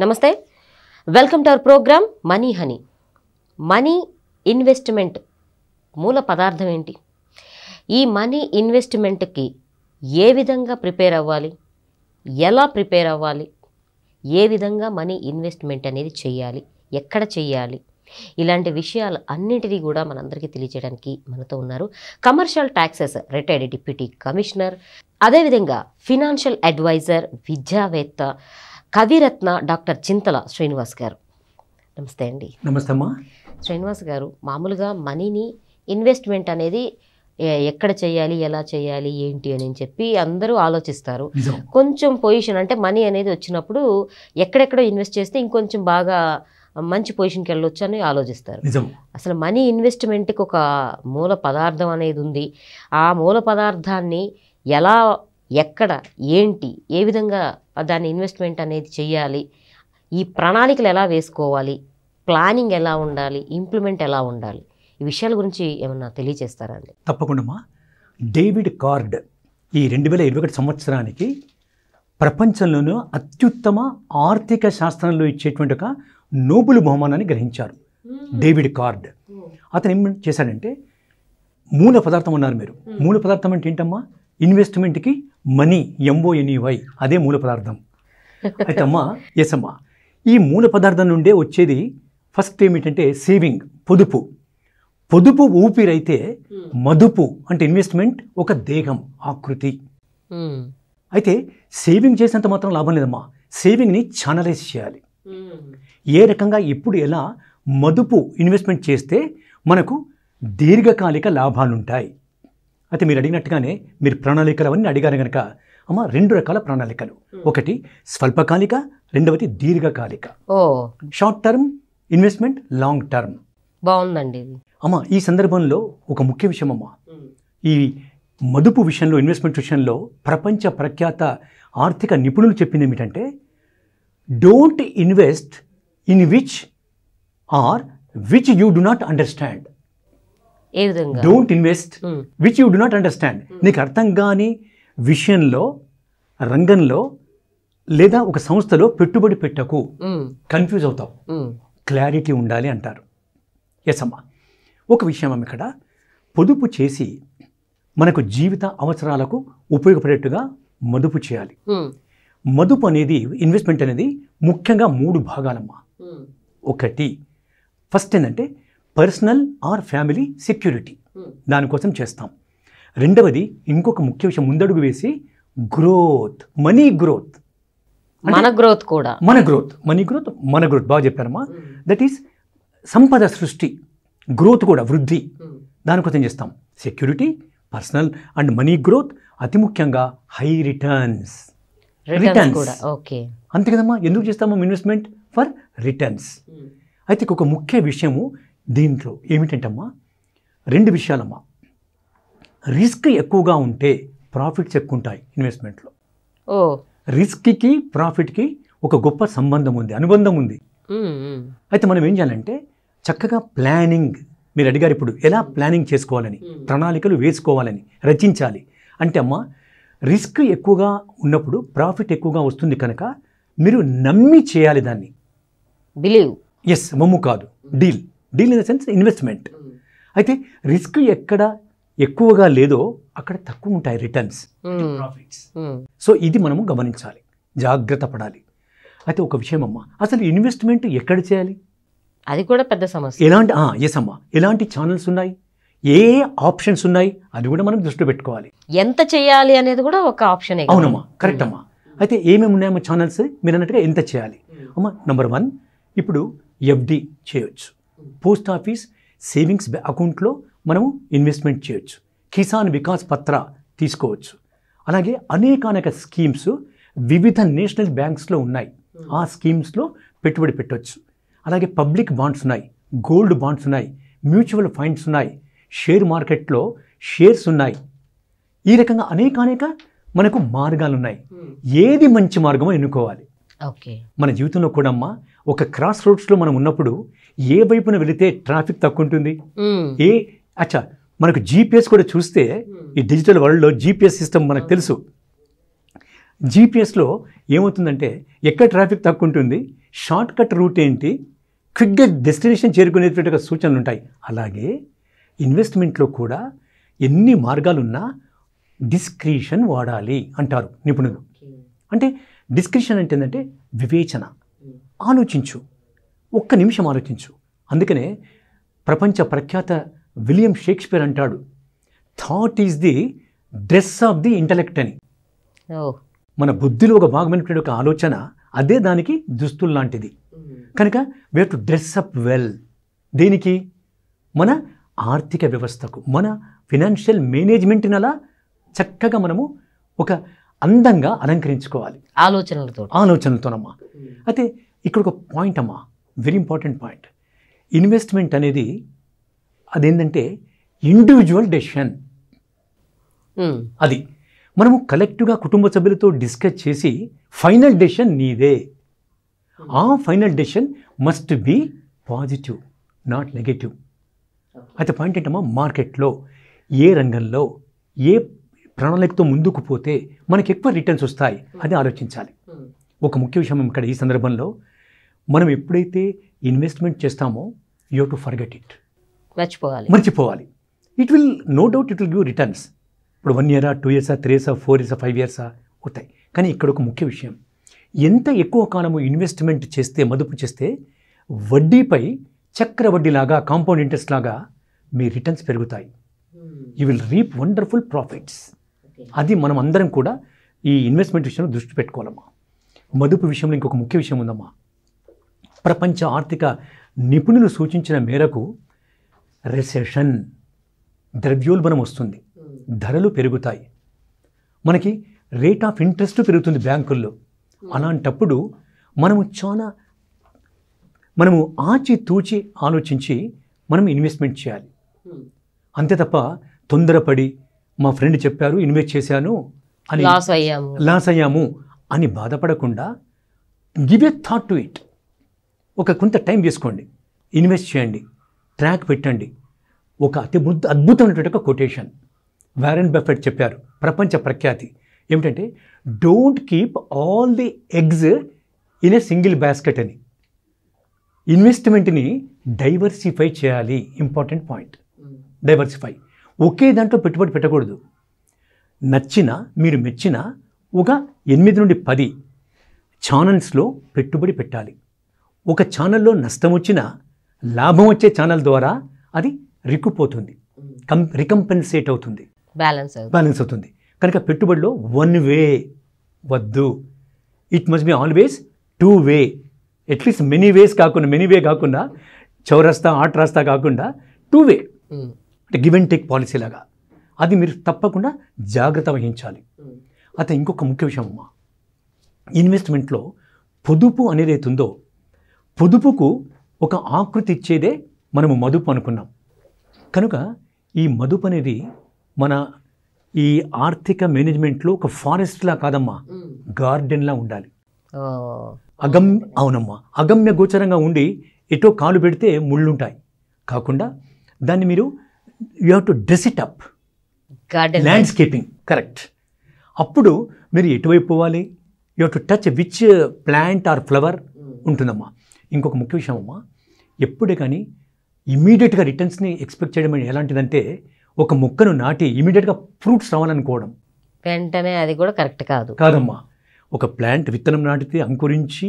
నమస్తే welcome to our programme money honey money investment మూల పదార్థం ఏంటి ఈ మనీ ఇన్వెస్ట్మెంట్కి ఏ విధంగా ప్రిపేర్ అవ్వాలి ఎలా ప్రిపేర్ అవ్వాలి ఏ విధంగా మనీ ఇన్వెస్ట్మెంట్ అనేది చేయాలి ఎక్కడ చేయాలి ఇలాంటి విషయాలు అన్నింటినీ కూడా మనందరికీ తెలియజేయడానికి మనతో ఉన్నారు commercial taxes retired deputy commissioner అదేవిధంగా ఫినాన్షియల్ అడ్వైజర్ విద్యావేత్త కవిరత్న డాక్టర్ చింతల శ్రీనివాస్ గారు నమస్తే అండి నమస్తే అమ్మా శ్రీనివాస్ గారు మామూలుగా మనీని ఇన్వెస్ట్మెంట్ అనేది ఎక్కడ చేయాలి ఎలా చేయాలి ఏంటి అని చెప్పి అందరూ ఆలోచిస్తారు కొంచెం పొజిషన్ అంటే మనీ అనేది వచ్చినప్పుడు ఎక్కడెక్కడ ఇన్వెస్ట్ చేస్తే ఇంకొంచెం బాగా మంచి పొజిషన్కి వెళ్ళొచ్చు అని ఆలోచిస్తారు అసలు మనీ ఇన్వెస్ట్మెంట్కి ఒక మూల పదార్థం అనేది ఉంది ఆ మూల పదార్థాన్ని ఎలా ఎక్కడ ఏంటి ఏ విధంగా దాని ఇన్వెస్ట్మెంట్ అనేది చేయాలి ఈ ప్రణాళికలు ఎలా వేసుకోవాలి ప్లానింగ్ ఎలా ఉండాలి ఇంప్లిమెంట్ ఎలా ఉండాలి ఈ విషయాల గురించి ఏమన్నా తెలియజేస్తారా అండి తప్పకుండా డేవిడ్ కార్డ్ ఈ రెండు వేల ఇరవై ఒకటి సంవత్సరానికి ప్రపంచంలోనూ అత్యుత్తమ ఆర్థిక శాస్త్రంలో ఇచ్చేటువంటి ఒక నోబుల్ బహుమానాన్ని గ్రహించారు డేవిడ్ కార్డ్ అతను ఏం చేశాడంటే మూల పదార్థం ఉన్నారు మీరు మూల పదార్థం అంటే ఏంటమ్మా ఇన్వెస్ట్మెంట్కి మనీ ఎంఓఎన్ఈవై e అదే మూల పదార్థం అయితే అమ్మా ఎస్ ఈ మూల పదార్థం నుండే వచ్చేది ఫస్ట్ ఏమిటంటే సేవింగ్ పొదుపు పొదుపు ఊపిరైతే hmm. మదుపు అంటే ఇన్వెస్ట్మెంట్ ఒక దేహం ఆకృతి hmm. అయితే సేవింగ్ చేసినంత మాత్రం లాభం లేదమ్మా సేవింగ్ని ఛానలైజ్ చేయాలి hmm. ఏ రకంగా ఇప్పుడు ఎలా మదుపు ఇన్వెస్ట్మెంట్ చేస్తే మనకు దీర్ఘకాలిక లాభాలుంటాయి అయితే మీరు అడిగినట్టుగానే మీరు ప్రణాళికలు అవన్నీ అడిగారు కనుక అమ్మ రెండు రకాల ప్రణాళికలు ఒకటి స్వల్పకాలిక రెండవది దీర్ఘకాలిక short term investment long term బాగుందండి అమ్మ ఈ సందర్భంలో ఒక ముఖ్య విషయం అమ్మ ఈ మదుపు విషయంలో ఇన్వెస్ట్మెంట్ విషయంలో ప్రపంచ ప్రఖ్యాత ఆర్థిక నిపుణులు చెప్పింది ఏమిటంటే don't invest in which are which you do not understand ఏ విధంగా don't invest which you do not understand నీకు అర్థం కాని విషయంలో రంగంలో లేదా ఒక సంస్థలో పెట్టుబడి పెట్టకు కన్ఫ్యూజ్ hmm. అవుతావు క్లారిటీ hmm. ఉండాలి అంటారు ఎస్ అమ్మా ఒక విషయం అమ్మ ఇక్కడ పొదుపు చేసి మనకు జీవిత అవసరాలకు ఉపయోగపడేట్టుగా మదుపు చేయాలి hmm. మదుపు అనేది ఇన్వెస్ట్మెంట్ అనేది ముఖ్యంగా మూడు భాగాలమ్మా ఒకటి ఫస్ట్ ఏంటంటే personal or family security hmm. దానికోసం చేస్తాం రెండవది ఇంకొక ముఖ్య విషయం ముందడుగు వేసి గ్రోత్ మనీ గ్రోత్ మన గ్రోత్ కూడా మన గ్రోత్ మనీ గ్రోత్ మన గ్రోత్ బాగా చెప్పారమ్మా దట్ hmm. ఈస్ సంపద సృష్టి గ్రోత్ కూడా వృద్ధి hmm. దానికోసం చేస్తాం security personal and money growth అతి ముఖ్యంగా హై రిటర్న్స్ రిటర్న్స్ ఓకే అంతే కదమ్మా ఎందుకు చేస్తాము ఇన్వెస్ట్మెంట్ ఫర్ రిటర్న్స్ అయితే ఒక ముఖ్య విషయము దీంట్లో ఏమిటంటమ్మా రెండు విషయాలమ్మా రిస్క్ ఎక్కువగా ఉంటే ప్రాఫిట్స్ ఎక్కువ ఉంటాయి ఇన్వెస్ట్మెంట్లో ఓ రిస్క్కి ప్రాఫిట్కి ఒక గొప్ప సంబంధం ఉంది అనుబంధం ఉంది అయితే మనం ఏం చేయాలంటే చక్కగా ప్లానింగ్ మీరు అడిగారు ఇప్పుడు ఎలా ప్లానింగ్ చేసుకోవాలని ప్రణాళికలు వేసుకోవాలని రచించాలి అంటే అమ్మ రిస్క్ ఎక్కువగా ఉన్నప్పుడు ప్రాఫిట్ ఎక్కువగా వస్తుంది కనుక మీరు నమ్మి చేయాలి దాన్ని బిలీవ్ ఎస్ మమ్ము కాదు deal deal in the sense investment అయితే రిస్క్ ఎక్కడ ఎక్కువగా లేదో అక్కడ తక్కువ ఉంటాయి రిటర్న్స్ ప్రాఫిట్స్ సో ఇది మనము గమనించాలి జాగ్రత్త పడాలి అయితే ఒక విషయం అమ్మా అసలు ఇన్వెస్ట్మెంట్ ఎక్కడ చేయాలి అది కూడా పెద్ద సమస్య ఎలాంటి ఎస్ అమ్మా ఎలాంటి ఛానల్స్ ఉన్నాయి ఏ ఆప్షన్స్ ఉన్నాయి అది కూడా మనం దృష్టిలో పెట్టుకోవాలి ఎంత చేయాలి అనేది కూడా ఒక ఆప్షన్ అవునమ్మా కరెక్ట్ అమ్మా అయితే ఏమేమి ఉన్నాయమ్మా ఛానల్స్ మీరు అన్నట్టుగా ఎంత చేయాలి అమ్మా నెంబర్ వన్ ఇప్పుడు ఎఫ్డి చేయొచ్చు పోస్ట్ ఆఫీస్ సేవింగ్స్ అకౌంట్లో మనము ఇన్వెస్ట్మెంట్ చేయొచ్చు కిసాన్ వికాస్ పత్ర తీసుకోవచ్చు అలాగే అనేక అనేక స్కీమ్స్ వివిధ నేషనల్ బ్యాంక్స్లో ఉన్నాయి ఆ స్కీమ్స్లో పెట్టుబడి పెట్టవచ్చు అలాగే పబ్లిక్ బాండ్స్ ఉన్నాయి గోల్డ్ బాండ్స్ ఉన్నాయి మ్యూచువల్ ఫండ్స్ ఉన్నాయి షేర్ మార్కెట్లో షేర్స్ ఉన్నాయి ఈ రకంగా అనేక అనేక మనకు మార్గాలు ఉన్నాయి ఏది మంచి మార్గమో ఎన్నుకోవాలి ఓకే మన జీవితంలో కూడా అమ్మా ఒక క్రాస్ రోడ్స్లో మనం ఉన్నప్పుడు ఏ వైపున వెళితే ట్రాఫిక్ తక్కువ ఉంటుంది ఏ అచ్చా మనకు జీపీఎస్ కూడా చూస్తే ఈ డిజిటల్ వరల్డ్లో జీపీఎస్ సిస్టమ్ మనకు తెలుసు జీపీఎస్లో ఏమవుతుందంటే ఎక్కడ ట్రాఫిక్ తక్కువ ఉంటుంది షార్ట్ కట్ రూట్ ఏంటి క్విక్గా డెస్టినేషన్ చేరుకునేటువంటి సూచనలు ఉంటాయి అలాగే ఇన్వెస్ట్మెంట్లో కూడా ఎన్ని మార్గాలున్నా డిస్క్రిషన్ వాడాలి అంటారు నిపుణులు అంటే డిస్క్రిషన్ అంటే ఏంటంటే వివేచన ఆలోచించు ఒక్క నిమిషం ఆలోచించు అందుకనే ప్రపంచ ప్రఖ్యాత విలియం షేక్స్పియర్ అంటాడు thought is the dress of the intellect అని మన బుద్ధిలో ఒక భాగమైనటువంటి ఒక ఆలోచన అదే దానికి దుస్తులు లాంటిది కనుక we who to dress up well దేనికి మన ఆర్థిక వ్యవస్థకు మన ఫినాన్షియల్ మేనేజ్మెంట్ని అలా చక్కగా మనము ఒక అందంగా అలంకరించుకోవాలి ఆలోచనలతో ఆలోచనలతోనమ్మా అయితే ఇక్కడ ఒక పాయింట్ అమ్మా వెరీ ఇంపార్టెంట్ పాయింట్ ఇన్వెస్ట్మెంట్ అనేది అదేంటంటే ఇండివిజువల్ డెసిషన్ అది మనము కలెక్టివ్గా కుటుంబ సభ్యులతో డిస్కస్ చేసి ఫైనల్ డెసిషన్ నీదే ఆ final decision must be positive not negative అయితే పాయింట్ ఏంటమ్మా మార్కెట్లో ఏ రంగంలో ఏ ప్రణాళికతో ముందుకు పోతే మనకి ఎక్కువ రిటర్న్స్ వస్తాయి అని ఆలోచించాలి ఒక ముఖ్య విషయం ఇక్కడ ఈ సందర్భంలో మనం ఎప్పుడైతే ఇన్వెస్ట్మెంట్ చేస్తామో యూ టు ఫర్గెట్ ఇట్ మర్చిపోవాలి మర్చిపోవాలి it will no doubt it will give returns ఇప్పుడు వన్ ఇయరా టూ ఇయర్సా త్రీ ఇయర్సా ఫోర్ ఇయర్సా ఫైవ్ ఇయర్సా అవుతాయి కానీ ఇక్కడ ఒక ముఖ్య విషయం ఎంత ఎక్కువ కాలము ఇన్వెస్ట్మెంట్ చేస్తే మదుపు చేస్తే వడ్డీపై చక్ర వడ్డీలాగా కాంపౌండ్ ఇంట్రెస్ట్ లాగా మీ రిటర్న్స్ పెరుగుతాయి you will reap wonderful profits అది మనం అందరం కూడా ఈ ఇన్వెస్ట్మెంట్ విషయంలో దృష్టి పెట్టుకోవాలమ్మా మదుపు విషయంలో ఇంకొక ముఖ్య విషయం ఉందమ్మా ప్రపంచ ఆర్థిక నిపుణులు సూచించిన మేరకు రెసెషన్ ద్రవ్యోల్బణం వస్తుంది ధరలు పెరుగుతాయి మనకి రేట్ ఆఫ్ ఇంట్రెస్ట్ పెరుగుతుంది బ్యాంకుల్లో అలాంటప్పుడు మనము చాలా మనము ఆచి తూచి ఆలోచించి మనం ఇన్వెస్ట్మెంట్ చేయాలి అంతే తప్ప తొందరపడి మా ఫ్రెండ్ చెప్పారు ఇన్వెస్ట్ చేశాను అని లాస్ అయ్యాము లాస్ అయ్యాము అని బాధపడకుండా give a thought to it ఒక కొంత టైం తీసుకోండి ఇన్వెస్ట్ చేయండి ట్రాక్ పెట్టండి ఒక అతి అద్భుతమైనటువంటి ఒక కొటేషన్ వ్యారెన్ బెఫెట్ చెప్పారు ప్రపంచ ప్రఖ్యాతి ఏమిటంటే don't keep all the eggs in a single basket అని ఇన్వెస్ట్మెంట్ని డైవర్సిఫై చేయాలి ఇంపార్టెంట్ పాయింట్ డైవర్సిఫై ఒకే దాంట్లో పెట్టుబడి పెట్టకూడదు నచ్చిన మీరు మెచ్చిన ఒక ఎనిమిది నుండి పది ఛానల్స్లో పెట్టుబడి పెట్టాలి ఒక ఛానల్లో నష్టం వచ్చినా లాభం వచ్చే ఛానల్ ద్వారా అది రిక్కుపోతుంది కం రికంపెన్సేట్ అవుతుంది బ్యాలెన్స్ బ్యాలెన్స్ అవుతుంది కనుక పెట్టుబడిలో వన్ వే వద్దు it must be always two way at least many ways కాకుండా మెనీ వే కాకుండా చౌరస్తా ఆట్ రాస్తా కాకుండా టూ వే అంటే గివ్ అండ్ టేక్ పాలసీ లాగా అది మీరు తప్పకుండా జాగ్రత్త వహించాలి అయితే ఇంకొక ముఖ్య విషయం అమ్మా ఇన్వెస్ట్మెంట్లో పొదుపు అనేది ఉందో పొదుపుకు ఒక ఆకృతి ఇచ్చేదే మనము మదుపు అనుకున్నాం కనుక ఈ మదుపు అనేది మన ఈ ఆర్థిక మేనేజ్మెంట్లో ఒక ఫారెస్ట్లా కాదమ్మా గార్డెన్లా ఉండాలి అగమ్ అవునమ్మా అగమ్య గోచరంగా ఉండి ఎటో కాలు పెడితే ముళ్ళుంటాయి కాకుండా దాన్ని మీరు you have to dress it up garden landscaping correct అప్పుడు మీరు ఎటువైపు పోవాలి you have to touch which plant or flower hmm. ఉంటుందమ్మా ఇంకొక ముఖ్య విషయం అమ్మా ఎప్పుడే కానీ ఇమీడియట్గా రిటర్న్స్ని ఎక్స్పెక్ట్ చేయడం ఎలాంటిదంటే ఒక మొక్కను నాటి ఇమీడియట్గా ఫ్రూట్స్ రావాలనుకోవడం వెంటనే అది కూడా కరెక్ట్ కాదు కాదమ్మా ఒక ప్లాంట్ విత్తనం నాటితే అంకురించి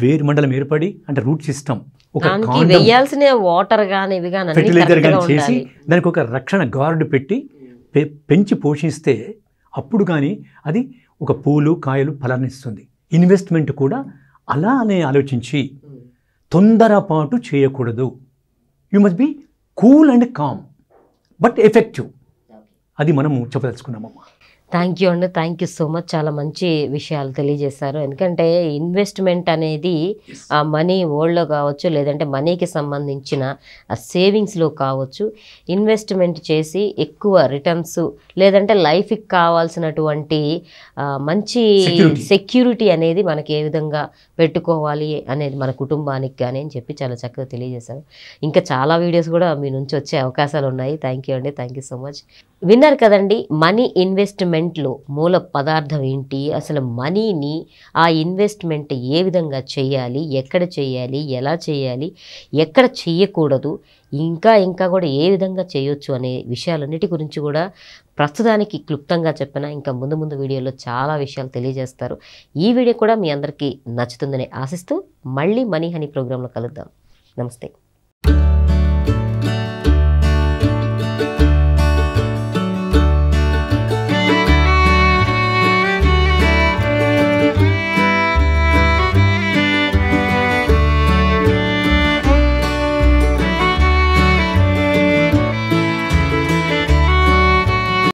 వేరు మండలం ఏర్పడి అంటే రూట్ సిస్టమ్ వేయాల్సిన వాటర్ కానీ కానీ ఫెర్టిలైజర్ కానీ చేసి దానికి ఒక రక్షణ గార్డు పెట్టి పెంచి పోషిస్తే అప్పుడు కానీ అది ఒక పూలు కాయలు ఫలాన్నిస్తుంది ఇన్వెస్ట్మెంట్ కూడా అలా అనే ఆలోచించి తొందరపాటు చేయకూడదు you must be cool and calm but effective అది మనము చెప్పదలుచుకున్నామమ్మా థ్యాంక్ యూ అండి థ్యాంక్ యూ సో మచ్ చాలా మంచి విషయాలు తెలియజేశారు ఎందుకంటే ఇన్వెస్ట్మెంట్ అనేది ఆ మనీ ఓల్డ్లో కావచ్చు లేదంటే మనీకి సంబంధించిన సేవింగ్స్లో కావచ్చు ఇన్వెస్ట్మెంట్ చేసి ఎక్కువ రిటర్న్స్ లేదంటే లైఫ్కి కావాల్సినటువంటి మంచి సెక్యూరిటీ అనేది మనకి ఏ విధంగా పెట్టుకోవాలి అనేది మన కుటుంబానికి కానీ అని చెప్పి చాలా చక్కగా తెలియజేశారు ఇంకా చాలా వీడియోస్ కూడా మీ నుంచి వచ్చే అవకాశాలు ఉన్నాయి థ్యాంక్ యూ అండి థ్యాంక్ యూ సో మచ్ విన్నారు కదండి మనీ ఇన్వెస్ట్మెంట్ ఇన్వెస్ట్మెంట్లో మూల పదార్థం ఏంటి అసలు మనీని ఆ ఇన్వెస్ట్మెంట్ ఏ విధంగా చేయాలి ఎక్కడ చేయాలి ఎలా చేయాలి ఎక్కడ చేయకూడదు ఇంకా ఇంకా కూడా ఏ విధంగా చేయొచ్చు అనే విషయాలన్నిటి గురించి కూడా ప్రస్తుతానికి క్లుప్తంగా చెప్పిన ఇంకా ముందు ముందు వీడియోలో చాలా విషయాలు తెలియజేస్తారు ఈ వీడియో కూడా మీ అందరికీ నచ్చుతుందని ఆశిస్తూ మళ్ళీ మనీ హనీ ప్రోగ్రాంలో కలుద్దాం నమస్తే